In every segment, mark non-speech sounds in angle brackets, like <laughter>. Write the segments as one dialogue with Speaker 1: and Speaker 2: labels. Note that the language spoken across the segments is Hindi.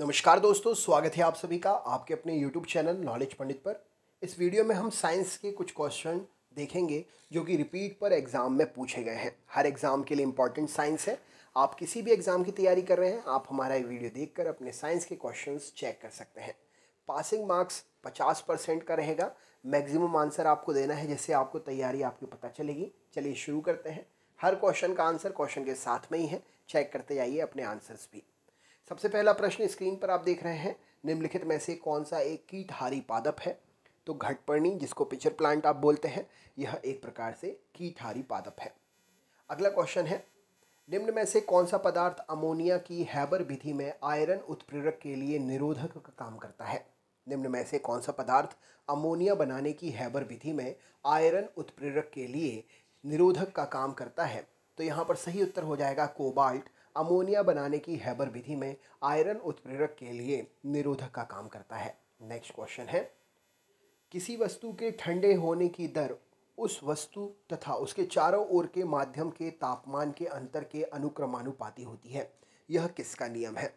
Speaker 1: नमस्कार दोस्तों स्वागत है आप सभी का आपके अपने YouTube चैनल नॉलेज पंडित पर इस वीडियो में हम साइंस के कुछ क्वेश्चन देखेंगे जो कि रिपीट पर एग्ज़ाम में पूछे गए हैं हर एग्ज़ाम के लिए इंपॉर्टेंट साइंस है आप किसी भी एग्ज़ाम की तैयारी कर रहे हैं आप हमारा ये वीडियो देख कर अपने साइंस के क्वेश्चन चेक कर सकते हैं पासिंग मार्क्स पचास परसेंट का रहेगा मैक्सिमम आंसर आपको देना है जिससे आपको तैयारी आपकी पता चलेगी चलिए शुरू करते हैं हर क्वेश्चन का आंसर क्वेश्चन के साथ में ही है चेक करते जाइए अपने आंसर्स भी सबसे पहला प्रश्न स्क्रीन पर आप देख रहे हैं निम्नलिखित में से कौन सा एक कीटहारी पादप है तो घटपर्णी जिसको पिचर प्लांट आप बोलते हैं यह एक प्रकार से कीटहारी पादप है अगला क्वेश्चन है निम्न में से कौन सा पदार्थ अमोनिया की हैबर विधि में आयरन उत्प्रेरक के लिए निरोधक का काम करता है निम्न में से कौन सा पदार्थ अमोनिया बनाने की हैबर विधि में आयरन उत्प्रेरक के लिए निरोधक का काम करता है तो यहाँ पर सही उत्तर हो जाएगा कोबाल्ट अमोनिया बनाने की हैबर विधि में आयरन उत्प्रेरक के लिए निरोधक का काम करता है नेक्स्ट क्वेश्चन है किसी वस्तु के ठंडे होने की दर उस वस्तु तथा उसके चारों ओर के माध्यम के तापमान के अंतर के अनुक्रमानुपाती होती है यह किसका नियम है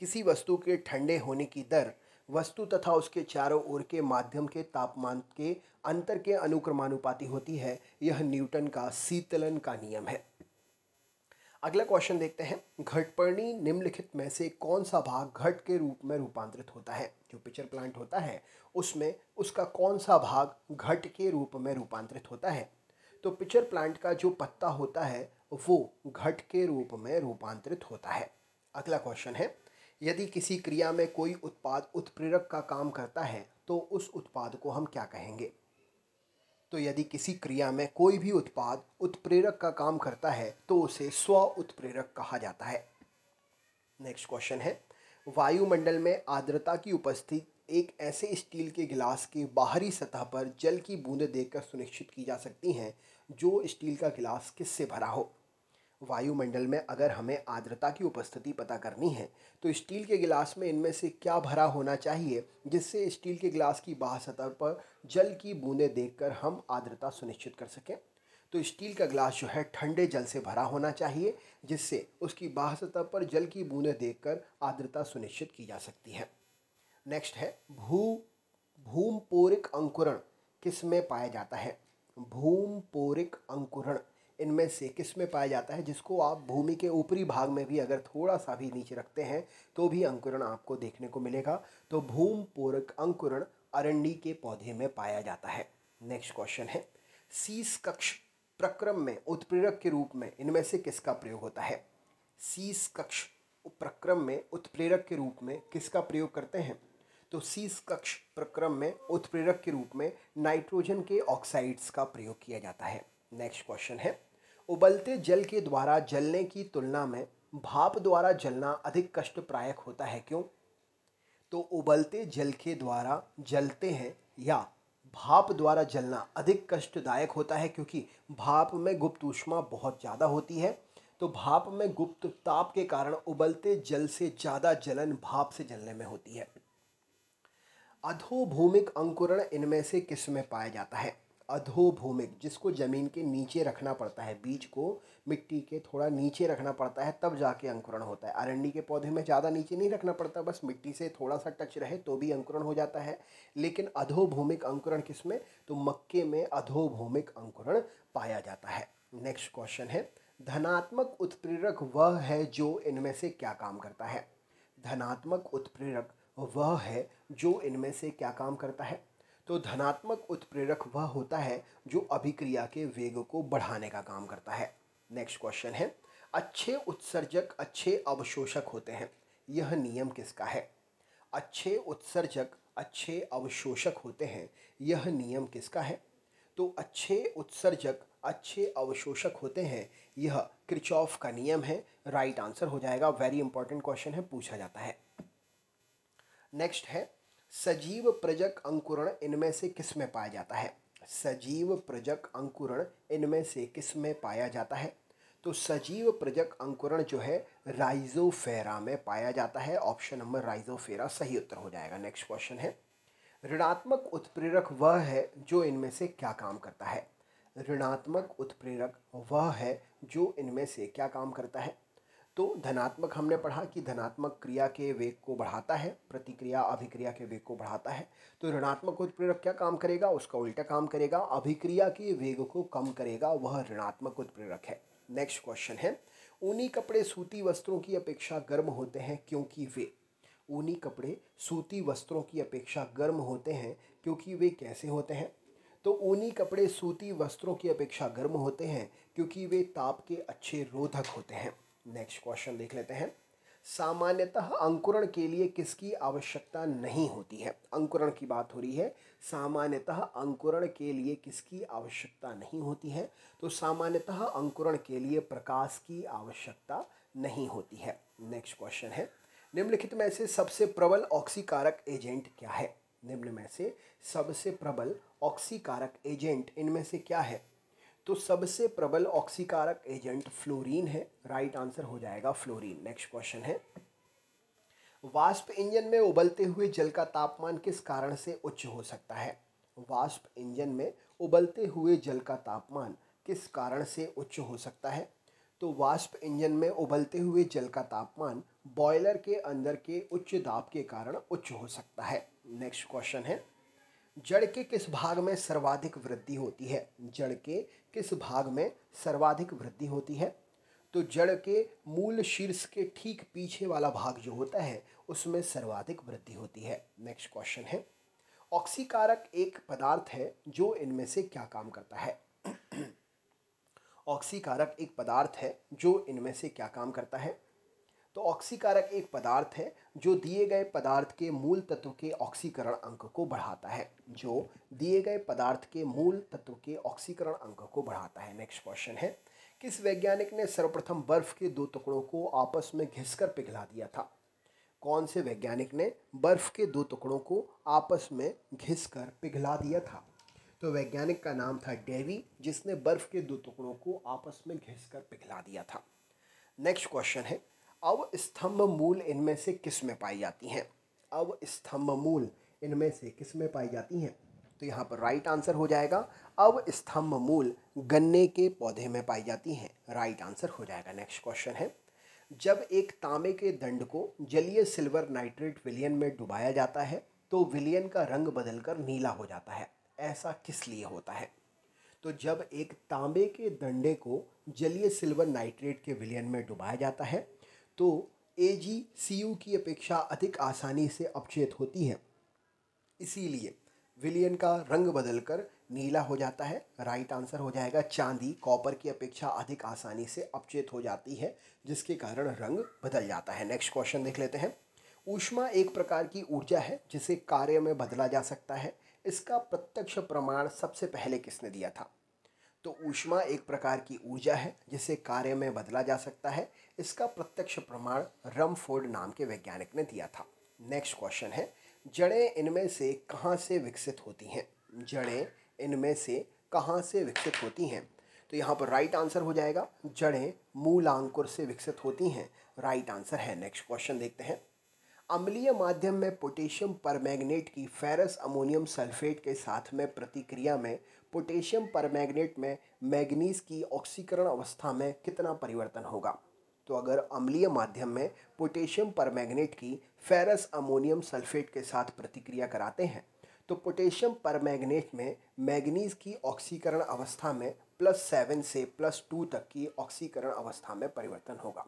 Speaker 1: किसी वस्तु के ठंडे होने की दर वस्तु तथा उसके चारों ओर के माध्यम के तापमान के अंतर के अनुक्रमानुपाती होती है यह न्यूटन का शीतलन का नियम है अगला क्वेश्चन देखते हैं घटपर्णी निम्नलिखित में से कौन सा भाग घट के रूप में रूपांतरित होता है जो पिक्चर प्लांट होता है उसमें उसका कौन सा भाग घट के रूप में रूपांतरित होता है तो पिक्चर प्लांट का जो पत्ता होता है वो घट के रूप में रूपांतरित होता है अगला क्वेश्चन है यदि किसी क्रिया में कोई उत्पाद उत्प्रेरक का काम करता है तो उस उत्पाद को हम क्या कहेंगे तो यदि किसी क्रिया में कोई भी उत्पाद उत्प्रेरक का काम करता है तो उसे स्व उत्प्रेरक कहा जाता है नेक्स्ट क्वेश्चन है वायुमंडल में आर्द्रता की उपस्थिति एक ऐसे स्टील के गिलास की बाहरी सतह पर जल की बूंदें देखकर सुनिश्चित की जा सकती हैं जो स्टील का गिलास किससे भरा हो वायुमंडल में अगर हमें आर्द्रता की उपस्थिति पता करनी है तो स्टील के गिलास में इनमें से क्या भरा होना चाहिए जिससे स्टील के गिलास की बाह सतह पर जल की बूंदें देखकर हम आर्द्रता सुनिश्चित कर सकें तो स्टील का गिलास जो है ठंडे जल से भरा होना चाहिए जिससे उसकी बाह सतह पर जल की बूंदें देखकर आर्द्रता सुनिश्चित की जा सकती है नेक्स्ट है भू भूमपोरिक अंकुरण किस में पाया जाता है भूमपोरिक अंकुरण इनमें से किस में पाया जाता है जिसको आप भूमि के ऊपरी भाग में भी अगर थोड़ा सा भी नीचे रखते हैं तो भी अंकुरण आपको देखने को मिलेगा तो भूम पूरक अंकुरण अरंडी के पौधे में पाया जाता है नेक्स्ट क्वेश्चन है सीस कक्ष प्रक्रम में उत्प्रेरक के रूप में इनमें से किसका प्रयोग होता है सीस कक्ष प्रक्रम में उत्प्रेरक के रूप में किसका प्रयोग करते हैं तो सीस कक्ष प्रक्रम में उत्प्रेरक के रूप में नाइट्रोजन के ऑक्साइड्स का प्रयोग किया जाता है नेक्स्ट क्वेश्चन है उबलते जल के द्वारा जलने की तुलना में भाप द्वारा जलना अधिक कष्ट प्रायक होता है क्यों तो उबलते जल के द्वारा जलते हैं या भाप द्वारा जलना अधिक कष्टदायक होता है क्योंकि भाप में गुप्त ऊष्मा बहुत ज़्यादा होती है तो भाप में गुप्त ताप के कारण उबलते जल से ज़्यादा जलन भाप से जलने में होती है अधोभूमिक अंकुरण इनमें से किस में पाया जाता है अधोभूमिक जिसको ज़मीन के नीचे रखना पड़ता है बीज को मिट्टी के थोड़ा नीचे रखना पड़ता है तब जाके अंकुरण होता है अरंडी के पौधे में ज़्यादा नीचे नहीं रखना पड़ता बस मिट्टी से थोड़ा सा टच रहे तो भी अंकुरण हो जाता है लेकिन अधोभूमिक अंकुरण किस में तो मक्के में अधोभूमिक अंकुरण पाया जाता है नेक्स्ट क्वेश्चन है धनात्मक उत्प्रेरक वह है जो इनमें से क्या काम करता है धनात्मक उत्प्रेरक वह है जो इनमें से क्या काम करता है तो धनात्मक उत्प्रेरक वह होता है जो अभिक्रिया के वेग को बढ़ाने का काम करता है नेक्स्ट क्वेश्चन है अच्छे उत्सर्जक अच्छे अवशोषक होते हैं यह नियम किसका है अच्छे उत्सर्जक अच्छे अवशोषक होते हैं यह नियम किसका है तो अच्छे उत्सर्जक अच्छे अवशोषक होते हैं यह क्रिचॉफ का नियम है राइट आंसर हो जाएगा वेरी इंपॉर्टेंट क्वेश्चन है पूछा जाता है नेक्स्ट है सजीव प्रजक अंकुरण इनमें से किस में पाया जाता है सजीव प्रजक अंकुरण इनमें से किस में पाया जाता है तो सजीव प्रजक अंकुरण जो है राइजोफेरा में पाया जाता है ऑप्शन नंबर राइजोफेरा सही उत्तर हो जाएगा नेक्स्ट क्वेश्चन है ऋणात्मक उत्प्रेरक वह है जो इनमें से क्या काम करता है ऋणात्मक उत्प्रेरक वह है जो इनमें से क्या काम करता है तो धनात्मक हमने पढ़ा कि धनात्मक क्रिया के वेग को बढ़ाता है प्रतिक्रिया अभिक्रिया के वेग को बढ़ाता है तो ऋणात्मक उत्प्रेरक क्या काम करेगा उसका उल्टा काम करेगा अभिक्रिया के वेग को कम करेगा वह ऋणात्मक उत्प्रेरक है नेक्स्ट क्वेश्चन है ऊनी कपड़े सूती वस्त्रों की अपेक्षा गर्म होते हैं क्योंकि वे ऊनी कपड़े सूती वस्त्रों की अपेक्षा गर्म होते हैं क्योंकि वे कैसे होते हैं तो ऊनी कपड़े सूती वस्त्रों की अपेक्षा गर्म होते हैं क्योंकि वे ताप के अच्छे रोधक होते हैं नेक्स्ट क्वेश्चन देख लेते हैं सामान्यतः अंकुरण के लिए किसकी आवश्यकता नहीं होती है अंकुरण की बात हो रही है सामान्यतः अंकुरण के लिए किसकी आवश्यकता नहीं होती है तो सामान्यतः अंकुरण के लिए प्रकाश की आवश्यकता नहीं होती है नेक्स्ट क्वेश्चन है निम्नलिखित में से सबसे प्रबल ऑक्सीकारक एजेंट क्या है निम्न में से सबसे प्रबल ऑक्सीकारक एजेंट इनमें से क्या है तो सबसे प्रबल ऑक्सीकारक एजेंट फ्लोरीन है राइट आंसर हो जाएगा फ्लोरीन नेक्स्ट क्वेश्चन है वाष्प इंजन में उबलते हुए जल का तापमान किस कारण से उच्च हो सकता है वाष्प इंजन में उबलते हुए जल का तापमान किस कारण से उच्च हो सकता है तो वाष्प इंजन में उबलते हुए जल का तापमान बॉयलर के अंदर के उच्च दाब के कारण उच्च हो सकता है नेक्स्ट क्वेश्चन है जड़ के किस भाग में सर्वाधिक वृद्धि होती है जड़ के किस भाग में सर्वाधिक वृद्धि होती है तो जड़ के मूल शीर्ष के ठीक पीछे वाला भाग जो होता है उसमें सर्वाधिक वृद्धि होती है नेक्स्ट क्वेश्चन है ऑक्सीकारक एक पदार्थ है जो इनमें से क्या काम करता है <clears throat> ऑक्सीकारक एक पदार्थ है जो इनमें से क्या काम करता है तो ऑक्सीकारक एक पदार्थ है जो दिए गए पदार्थ के मूल तत्व के ऑक्सीकरण अंक को बढ़ाता है जो दिए गए पदार्थ के मूल तत्व के ऑक्सीकरण अंक को बढ़ाता है नेक्स्ट क्वेश्चन है किस वैज्ञानिक ने सर्वप्रथम बर्फ के दो टुकड़ों को आपस में घिसकर पिघला दिया था कौन से वैज्ञानिक ने बर्फ के दो टुकड़ों को आपस में घिसकर पिघला दिया था तो वैज्ञानिक का नाम था डेवी जिसने बर्फ के दो टुकड़ों को आपस में घिसकर पिघला दिया था नेक्स्ट क्वेश्चन है अब स्तंभ मूल इनमें से किस में पाई जाती हैं अब स्तंभ मूल इनमें से किस में पाई जाती हैं तो यहाँ पर राइट आंसर हो जाएगा अब स्तंभ मूल गन्ने के पौधे में पाई जाती हैं राइट आंसर हो जाएगा नेक्स्ट क्वेश्चन है जब एक तांबे के दंड को जलीय सिल्वर नाइट्रेट विलियन में डुबाया जाता है तो विलियन का रंग बदलकर नीला हो जाता है ऐसा किस लिए होता है तो जब एक तांबे के दंडे को जलीय सिल्वर नाइट्रेट के विलियन में डुबाया जाता है तो ए जी सी यू की अपेक्षा अधिक आसानी से अपचेत होती है इसीलिए विलियन का रंग बदलकर नीला हो जाता है राइट आंसर हो जाएगा चांदी कॉपर की अपेक्षा अधिक आसानी से अपचेत हो जाती है जिसके कारण रंग बदल जाता है नेक्स्ट क्वेश्चन देख लेते हैं ऊष्मा एक प्रकार की ऊर्जा है जिसे कार्य में बदला जा सकता है इसका प्रत्यक्ष प्रमाण सबसे पहले किसने दिया था तो ऊष्मा एक प्रकार की ऊर्जा है जिसे कार्य में बदला जा सकता है इसका प्रत्यक्ष प्रमाण रमफोर्ड नाम के वैज्ञानिक ने दिया था नेक्स्ट क्वेश्चन है जड़ें इनमें से कहाँ से विकसित होती हैं जड़ें इनमें से कहाँ से विकसित होती हैं तो यहाँ पर राइट आंसर हो जाएगा जड़ें मूलांकुर से विकसित होती हैं राइट आंसर है नेक्स्ट क्वेश्चन देखते हैं अम्लीय माध्यम में पोटेशियम परमैग्नेट की फेरस अमोनियम सल्फेट के साथ में प्रतिक्रिया में पोटेशियम परमैग्नेट में मैग्नीज की ऑक्सीकरण अवस्था में कितना परिवर्तन होगा तो अगर अम्लीय माध्यम में पोटेशियम परमैग्नेट की फेरस अमोनियम सल्फेट के साथ प्रतिक्रिया कराते हैं तो पोटेशियम परमैग्नेट में मैग्नीज की ऑक्सीकरण अवस्था में प्लस सेवन से प्लस टू तक की ऑक्सीकरण अवस्था में परिवर्तन होगा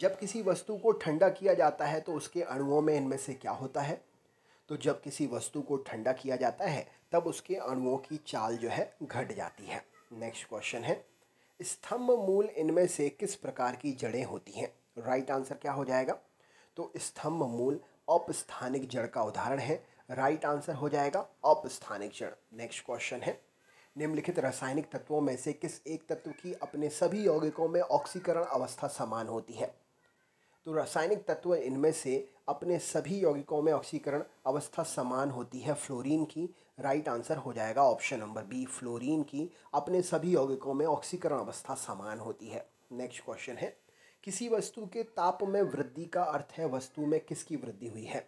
Speaker 1: जब किसी वस्तु को ठंडा किया जाता है तो उसके अणुओं में इनमें से क्या होता है तो जब किसी वस्तु को ठंडा किया जाता है तब उसके अणुओं की चाल जो है घट जाती है नेक्स्ट क्वेश्चन है स्तंभ मूल इनमें से किस प्रकार की जड़ें होती हैं राइट आंसर क्या हो जाएगा तो स्तंभ मूल अपस्थानिक जड़ का उदाहरण है राइट आंसर हो जाएगा अपस्थानिक जड़ नेक्स्ट क्वेश्चन है निम्नलिखित रासायनिक तत्वों में से किस एक तत्व की अपने सभी यौगिकों में ऑक्सीकरण अवस्था समान होती है तो रासायनिक तत्व इनमें से अपने सभी यौगिकों में ऑक्सीकरण अवस्था समान होती है फ्लोरीन की राइट आंसर हो जाएगा ऑप्शन नंबर बी फ्लोरीन की अपने सभी यौगिकों में ऑक्सीकरण अवस्था समान होती है नेक्स्ट क्वेश्चन है किसी वस्तु के ताप में वृद्धि का अर्थ है वस्तु में किसकी वृद्धि हुई है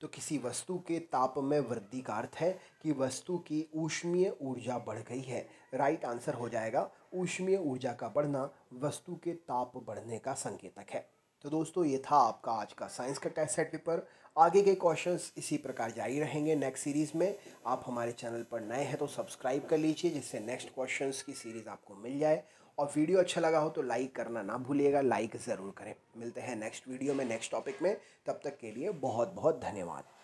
Speaker 1: तो किसी वस्तु के ताप में वृद्धि का अर्थ है कि वस्तु की ऊष्मीय ऊर्जा बढ़ गई है राइट आंसर हो जाएगा ऊष्मीय ऊर्जा का बढ़ना वस्तु के ताप बढ़ने का संकेतक है तो दोस्तों ये था आपका आज का साइंस का टेस्ट सेट पेपर आगे के क्वेश्चंस इसी प्रकार जारी रहेंगे नेक्स्ट सीरीज़ में आप हमारे चैनल पर नए हैं तो सब्सक्राइब कर लीजिए जिससे नेक्स्ट क्वेश्चंस की सीरीज़ आपको मिल जाए और वीडियो अच्छा लगा हो तो लाइक करना ना भूलिएगा लाइक ज़रूर करें मिलते हैं नेक्स्ट वीडियो में नेक्स्ट टॉपिक में तब तक के लिए बहुत बहुत धन्यवाद